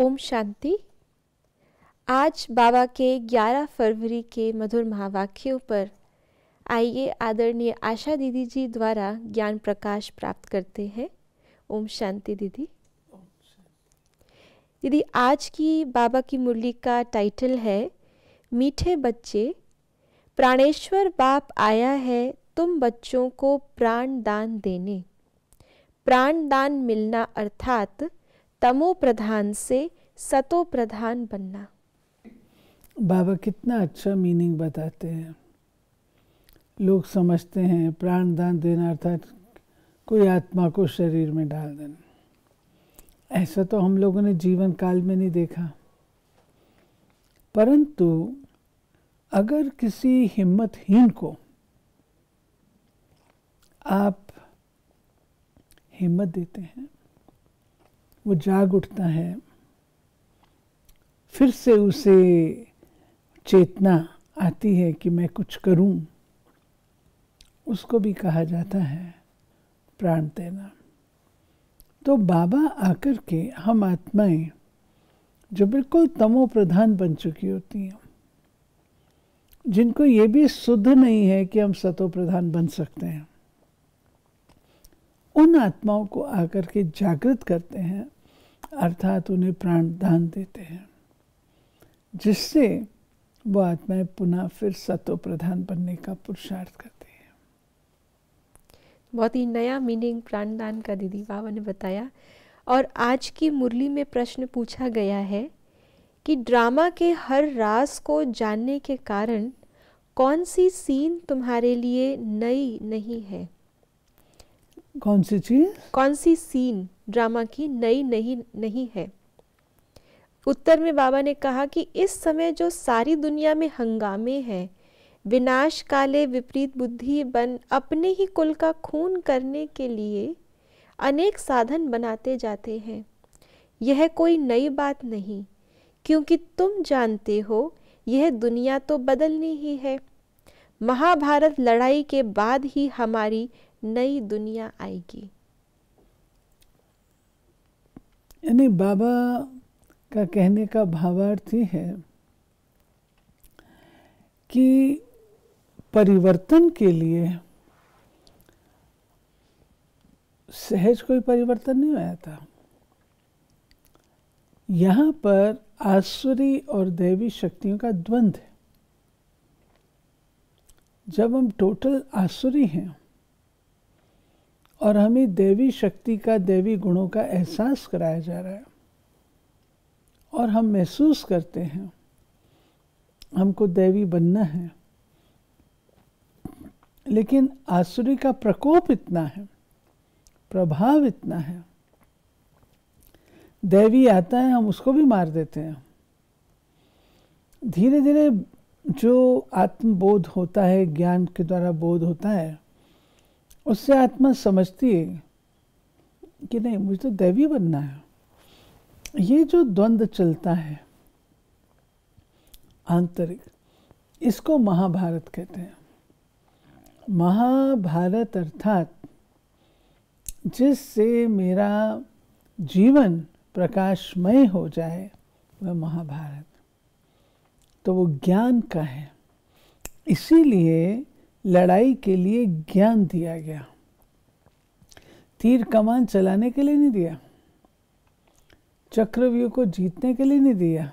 ओम शांति आज बाबा के 11 फरवरी के मधुर महावाक्यों पर आइए आदरणीय आशा दीदी जी द्वारा ज्ञान प्रकाश प्राप्त करते हैं ओम शांति दीदी दीदी आज की बाबा की मुरली का टाइटल है मीठे बच्चे प्राणेश्वर बाप आया है तुम बच्चों को प्राण दान देने प्राण दान मिलना अर्थात तमो प्रधान से सतो प्रधान बनना बाबा कितना अच्छा मीनिंग बताते हैं लोग समझते हैं प्राण दान देना अर्थात कोई आत्मा को शरीर में डाल देना ऐसा तो हम लोगों ने जीवन काल में नहीं देखा परंतु अगर किसी हिम्मतहीन को आप हिम्मत देते हैं वो जाग उठता है फिर से उसे चेतना आती है कि मैं कुछ करूं उसको भी कहा जाता है प्राण देना तो बाबा आकर के हम आत्माएं जो बिल्कुल तमो प्रधान बन चुकी होती हैं जिनको ये भी शुद्ध नहीं है कि हम सतो प्रधान बन सकते हैं उन आत्माओं को आकर के जागृत करते हैं अर्थात उन्हें प्राण दान देते हैं जिससे वो आत्माएं पुनः फिर सत्व प्रधान बनने का पुरुषार्थ करते हैं बहुत ही नया मीनिंग प्राणदान का दीदी बाबा ने बताया और आज की मुरली में प्रश्न पूछा गया है कि ड्रामा के हर रास को जानने के कारण कौन सी सीन तुम्हारे लिए नई नहीं है कौन सी चीज कौन सी सीन ड्रामा की नई नहीं नहीं है उत्तर में बाबा ने कहा कि इस समय जो सारी दुनिया में हंगामे हैं विनाश काले विपरीत बुद्धि बन अपने ही कुल का खून करने के लिए अनेक साधन बनाते जाते हैं यह कोई नई बात नहीं क्योंकि तुम जानते हो यह दुनिया तो बदलनी ही है महाभारत लड़ाई के बाद ही हमारी नई दुनिया आएगी यानी बाबा का कहने का भावार्थ ये है कि परिवर्तन के लिए सहज कोई परिवर्तन नहीं आया था यहाँ पर आसुरी और दैवी शक्तियों का द्वंद्व है जब हम टोटल आसुरी हैं और हमें देवी शक्ति का देवी गुणों का एहसास कराया जा रहा है और हम महसूस करते हैं हमको देवी बनना है लेकिन आसुरी का प्रकोप इतना है प्रभाव इतना है देवी आता है हम उसको भी मार देते हैं धीरे धीरे जो आत्मबोध होता है ज्ञान के द्वारा बोध होता है उससे आत्मा समझती है कि नहीं मुझे तो दैवी बनना है ये जो द्वंद्व चलता है आंतरिक इसको महाभारत कहते हैं महाभारत अर्थात जिससे मेरा जीवन प्रकाशमय हो जाए वह महाभारत तो वो ज्ञान का है इसीलिए लड़ाई के लिए ज्ञान दिया गया तीर कमान चलाने के लिए नहीं दिया चक्रव्यूह को जीतने के लिए नहीं दिया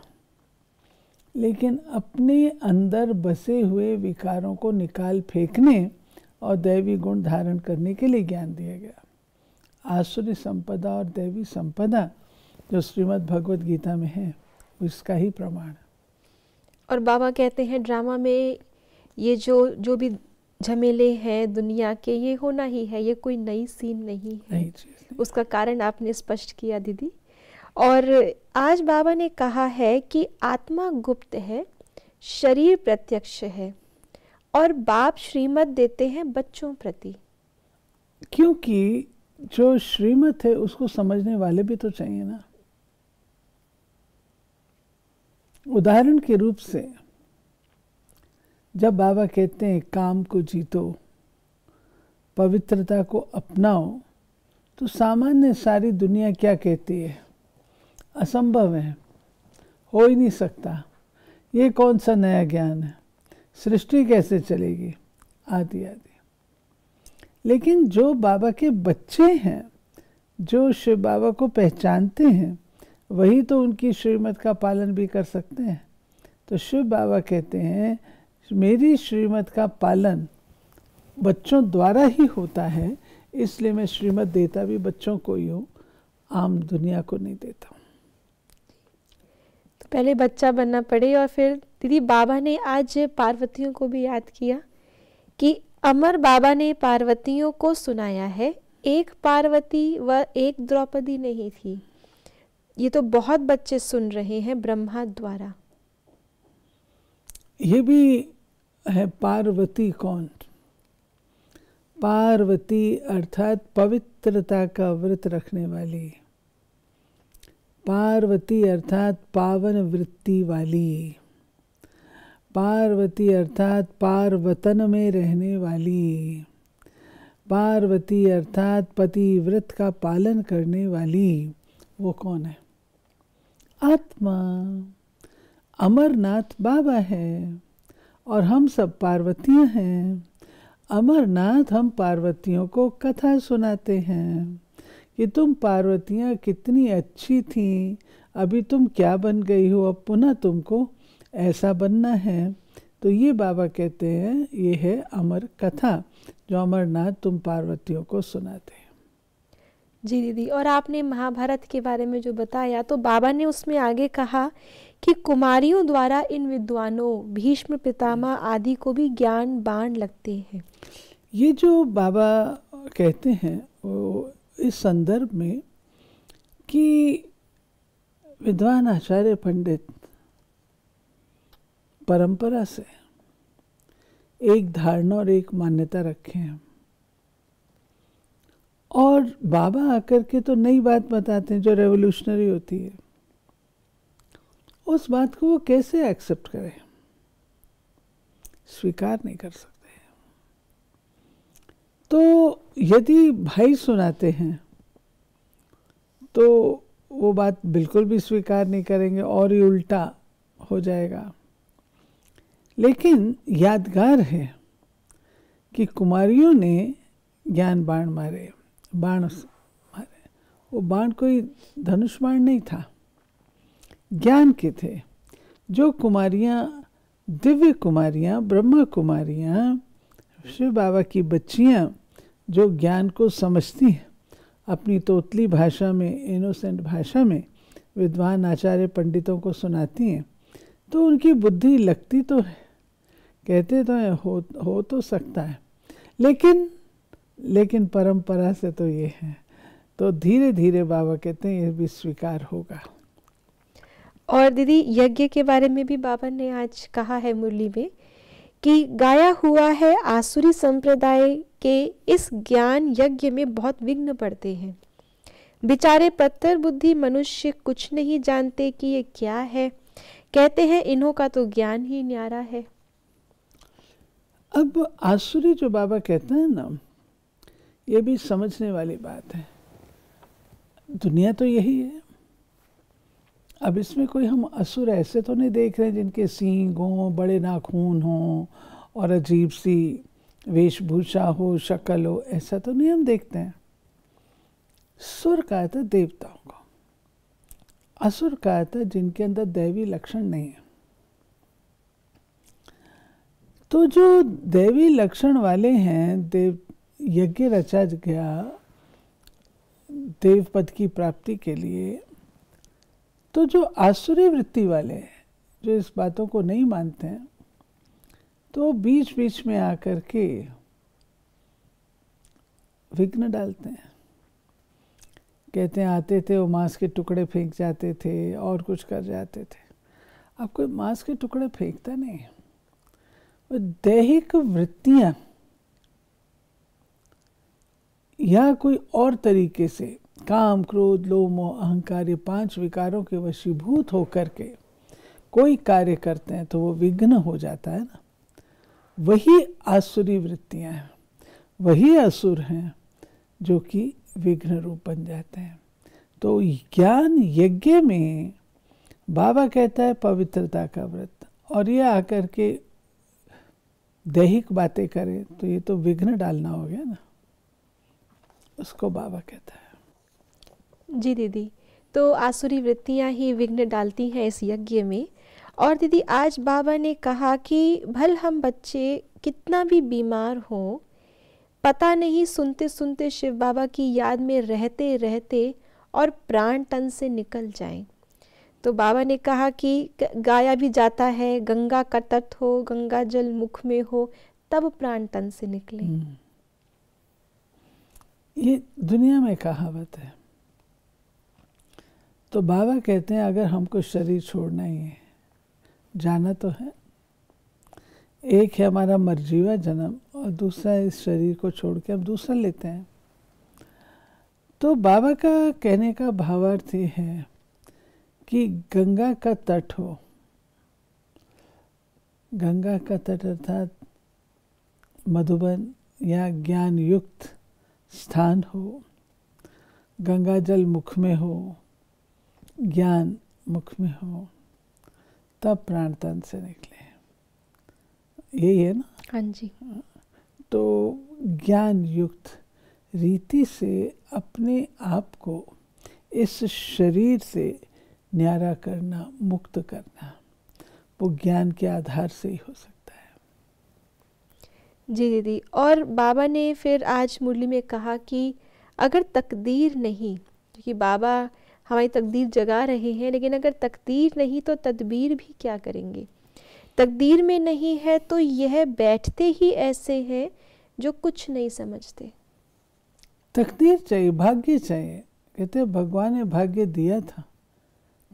लेकिन अपने अंदर बसे हुए विकारों को निकाल फेंकने और दैवी गुण धारण करने के लिए ज्ञान दिया गया आसुरी संपदा और दैवी संपदा जो श्रीमद् भगवत गीता में है उसका ही प्रमाण और बाबा कहते हैं ड्रामा में ये जो जो भी झमेले हैं दुनिया के ये होना ही है ये कोई नई सीन नहीं है उसका कारण आपने स्पष्ट किया दीदी और आज बाबा ने कहा है कि आत्मा गुप्त है शरीर प्रत्यक्ष है और बाप श्रीमत देते हैं बच्चों प्रति क्योंकि जो श्रीमत है उसको समझने वाले भी तो चाहिए ना उदाहरण के रूप से जब बाबा कहते हैं काम को जीतो पवित्रता को अपनाओ तो सामान्य सारी दुनिया क्या कहती है असंभव है हो ही नहीं सकता ये कौन सा नया ज्ञान है सृष्टि कैसे चलेगी आदि आदि लेकिन जो बाबा के बच्चे हैं जो शिव बाबा को पहचानते हैं वही तो उनकी श्रीमत का पालन भी कर सकते हैं तो शिव बाबा कहते हैं मेरी श्रीमत का पालन बच्चों द्वारा ही होता है इसलिए मैं श्रीमत देता भी बच्चों को ही हूँ आम दुनिया को नहीं देता हूँ तो पहले बच्चा बनना पड़े और फिर दीदी बाबा ने आज पार्वतियों को भी याद किया कि अमर बाबा ने पार्वतियों को सुनाया है एक पार्वती व एक द्रौपदी नहीं थी ये तो बहुत बच्चे सुन रहे हैं ब्रह्मा द्वारा ये भी है पार्वती कौन पार्वती अर्थात पवित्रता का व्रत रखने वाली पार्वती अर्थात पावन वृत्ति वाली पार्वती अर्थात पार्वतन में रहने वाली पार्वती अर्थात पति व्रत का पालन करने वाली वो कौन है आत्मा अमरनाथ बाबा है और हम सब पार्वती हैं अमरनाथ हम पार्वतियों को कथा सुनाते हैं कि तुम पार्वतियाँ कितनी अच्छी थीं अभी तुम क्या बन गई हो अब पुनः तुमको ऐसा बनना है तो ये बाबा कहते हैं ये है अमर कथा जो अमरनाथ तुम पार्वतियों को सुनाते हैं जी दीदी और आपने महाभारत के बारे में जो बताया तो बाबा ने उसमें आगे कहा कि कुमारियों द्वारा इन विद्वानों भीष्म पितामह आदि को भी ज्ञान बाण लगते हैं ये जो बाबा कहते हैं वो इस संदर्भ में कि विद्वान आचार्य पंडित परंपरा से एक धारणा और एक मान्यता रखे हैं और बाबा आकर के तो नई बात बताते हैं जो रेवोल्यूशनरी होती है उस बात को वो कैसे एक्सेप्ट करें स्वीकार नहीं कर सकते तो यदि भाई सुनाते हैं तो वो बात बिल्कुल भी स्वीकार नहीं करेंगे और ही उल्टा हो जाएगा लेकिन यादगार है कि कुमारियों ने ज्ञान बाण मारे बाण मारे वो बाण कोई धनुष बाण नहीं था ज्ञान के थे जो कुमारियाँ दिव्य कुमारियाँ ब्रह्मा कुमारियाँ शिव बाबा की बच्चियाँ जो ज्ञान को समझती हैं अपनी तोतली भाषा में इनोसेंट भाषा में विद्वान आचार्य पंडितों को सुनाती हैं तो उनकी बुद्धि लगती तो है कहते तो हैं हो हो तो सकता है लेकिन लेकिन परंपरा से तो ये है तो धीरे धीरे बाबा कहते हैं ये भी स्वीकार होगा और दीदी यज्ञ के बारे में भी बाबा ने आज कहा है मुरली में कि गाया हुआ है आसुरी संप्रदाय के इस ज्ञान यज्ञ में बहुत विघ्न पड़ते हैं बिचारे पत्थर बुद्धि मनुष्य कुछ नहीं जानते कि ये क्या है कहते हैं इन्हों का तो ज्ञान ही न्यारा है अब आसुरी जो बाबा कहते हैं ना ये भी समझने वाली बात है दुनिया तो यही है अब इसमें कोई हम असुर ऐसे तो नहीं देख रहे हैं जिनके सींग हों बड़े नाखून हों और अजीब सी वेशभूषा हो शक्ल हो ऐसा तो नहीं हम देखते हैं सुर कहा था तो देवताओं को असुर कहा था तो जिनके अंदर दैवी लक्षण नहीं है तो जो दैवी लक्षण वाले हैं देव यज्ञ रचा गया देवपद की प्राप्ति के लिए तो जो आसुरी वृत्ति वाले हैं जो इस बातों को नहीं मानते हैं तो बीच बीच में आकर के विघ्न डालते हैं कहते हैं आते थे वो मांस के टुकड़े फेंक जाते थे और कुछ कर जाते थे अब कोई मांस के टुकड़े फेंकता नहीं वो दैहिक वृत्तियां या कोई और तरीके से काम क्रोध लोम मोह अहंकार ये पांच विकारों के वशीभूत होकर के कोई कार्य करते हैं तो वो विघ्न हो जाता है ना वही आसुरी वृत्तियां हैं वही असुर हैं जो कि विघ्न रूप बन जाते हैं तो ज्ञान यज्ञ में बाबा कहता है पवित्रता का व्रत और ये आकर के दैहिक बातें करें तो ये तो विघ्न डालना हो गया ना उसको बाबा कहता है जी दीदी तो आसुरी वृत्तियां ही विघ्न डालती हैं इस यज्ञ में और दीदी आज बाबा ने कहा कि भल हम बच्चे कितना भी बीमार हो पता नहीं सुनते सुनते शिव बाबा की याद में रहते रहते और प्राण तन से निकल जाएं तो बाबा ने कहा कि गाया भी जाता है गंगा का तट हो गंगा जल मुख में हो तब प्राण तन से निकले हम्म। ये दुनिया में कहावत है तो बाबा कहते हैं अगर हमको शरीर छोड़ना ही है जाना तो है एक है हमारा मर्जीवा जन्म और दूसरा इस शरीर को छोड़ के हम दूसरा लेते हैं तो बाबा का कहने का भावार्थ ये है कि गंगा का तट हो गंगा का तट अर्थात मधुबन या ज्ञान युक्त स्थान हो गंगा जल मुख में हो ज्ञान मुख में हो तब प्राण तन से निकले यही है ना हाँ जी तो ज्ञान युक्त रीति से अपने आप को इस शरीर से न्यारा करना मुक्त करना वो ज्ञान के आधार से ही हो सकता है जी दीदी और बाबा ने फिर आज मुरली में कहा कि अगर तकदीर नहीं क्योंकि बाबा हमारी तकदीर जगा रहे हैं लेकिन अगर तकदीर नहीं तो तदबीर भी क्या करेंगे तकदीर में नहीं है तो यह बैठते ही ऐसे हैं जो कुछ नहीं समझते तकदीर चाहिए भाग्य चाहिए कहते भगवान ने भाग्य दिया था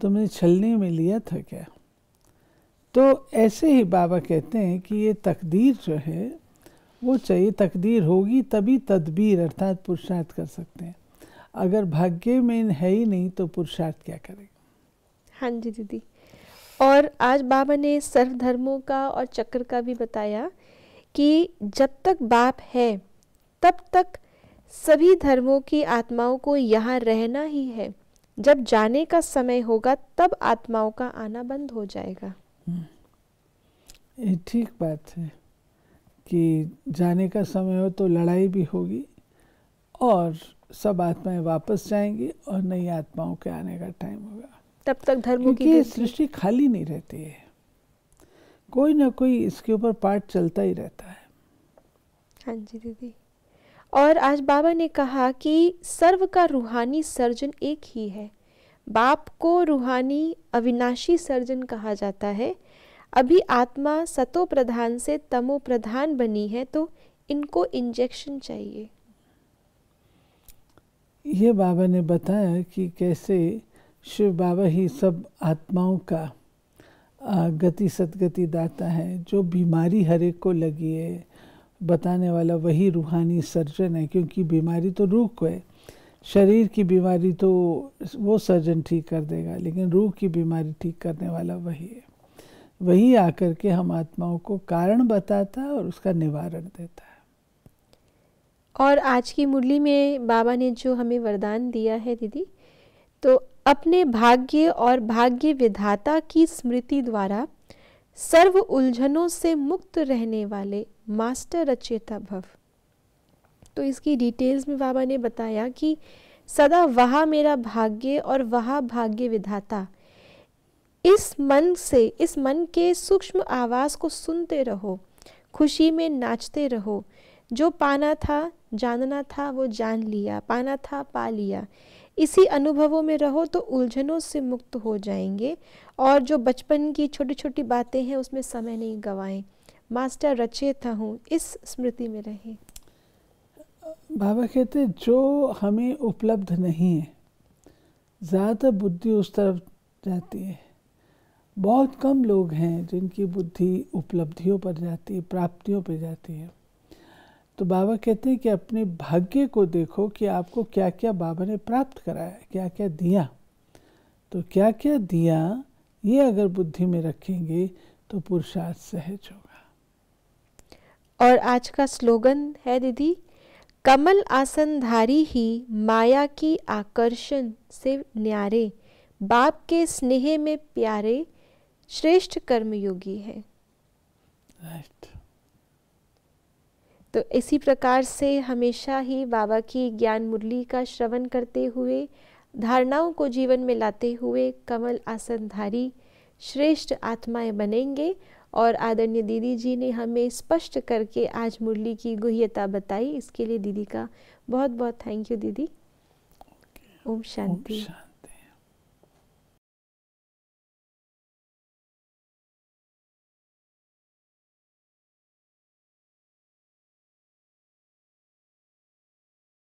तुमने छलनी में लिया था क्या तो ऐसे ही बाबा कहते हैं कि ये तकदीर जो है वो चाहिए तकदीर होगी तभी तदबीर अर्थात पुरुषार्थ कर सकते हैं अगर भाग्य में है ही नहीं तो पुरुषार्थ क्या करेगा हाँ जी दीदी और आज बाबा ने सर्व धर्मों का और चक्र का भी बताया कि जब तक बाप है तब तक सभी धर्मों की आत्माओं को यहाँ रहना ही है जब जाने का समय होगा तब आत्माओं का आना बंद हो जाएगा हम्म। ये ठीक बात है कि जाने का समय हो तो लड़ाई भी होगी और सब आत्माएं वापस जाएंगी और नई आत्माओं के आने का टाइम होगा तब तक धर्म की सृष्टि खाली नहीं रहती है कोई ना कोई इसके ऊपर पार्ट चलता ही रहता है हाँ जी दीदी और आज बाबा ने कहा कि सर्व का रूहानी सर्जन एक ही है बाप को रूहानी अविनाशी सर्जन कहा जाता है अभी आत्मा सतो प्रधान से तमो प्रधान बनी है तो इनको इंजेक्शन चाहिए ये बाबा ने बताया कि कैसे शिव बाबा ही सब आत्माओं का गति सदगति दाता है जो बीमारी हर एक को लगी है बताने वाला वही रूहानी सर्जन है क्योंकि बीमारी तो रूह को है शरीर की बीमारी तो वो सर्जन ठीक कर देगा लेकिन रूह की बीमारी ठीक करने वाला वही है वही आकर के हम आत्माओं को कारण बताता है और उसका निवारण देता है और आज की मुरली में बाबा ने जो हमें वरदान दिया है दीदी तो अपने भाग्य और भाग्य विधाता की स्मृति द्वारा सर्व उलझनों से मुक्त रहने वाले मास्टर रचेता भव तो इसकी डिटेल्स में बाबा ने बताया कि सदा वह मेरा भाग्य और वह भाग्य विधाता इस मन से इस मन के सूक्ष्म आवाज़ को सुनते रहो खुशी में नाचते रहो जो पाना था जानना था वो जान लिया पाना था पा लिया इसी अनुभवों में रहो तो उलझनों से मुक्त हो जाएंगे और जो बचपन की छोटी छोटी बातें हैं उसमें समय नहीं गवाएं मास्टर रचे था हूँ इस स्मृति में रहें बाबा कहते जो हमें उपलब्ध नहीं है ज़्यादातर बुद्धि उस तरफ जाती है बहुत कम लोग हैं जिनकी बुद्धि उपलब्धियों पर जाती है प्राप्तियों पर जाती है तो बाबा कहते हैं कि अपने भाग्य को देखो कि आपको क्या क्या बाबा ने प्राप्त कराया क्या क्या दिया तो क्या क्या दिया ये अगर बुद्धि में रखेंगे तो पुरुषार्थ सहज होगा और आज का स्लोगन है दीदी कमल आसनधारी ही माया की आकर्षण से न्यारे बाप के स्नेह में प्यारे श्रेष्ठ कर्मयोगी है राइट right. तो इसी प्रकार से हमेशा ही बाबा की ज्ञान मुरली का श्रवण करते हुए धारणाओं को जीवन में लाते हुए कमल आसनधारी श्रेष्ठ आत्माएं बनेंगे और आदरणीय दीदी जी ने हमें स्पष्ट करके आज मुरली की गुह्यता बताई इसके लिए दीदी का बहुत बहुत थैंक यू दीदी ओम शांति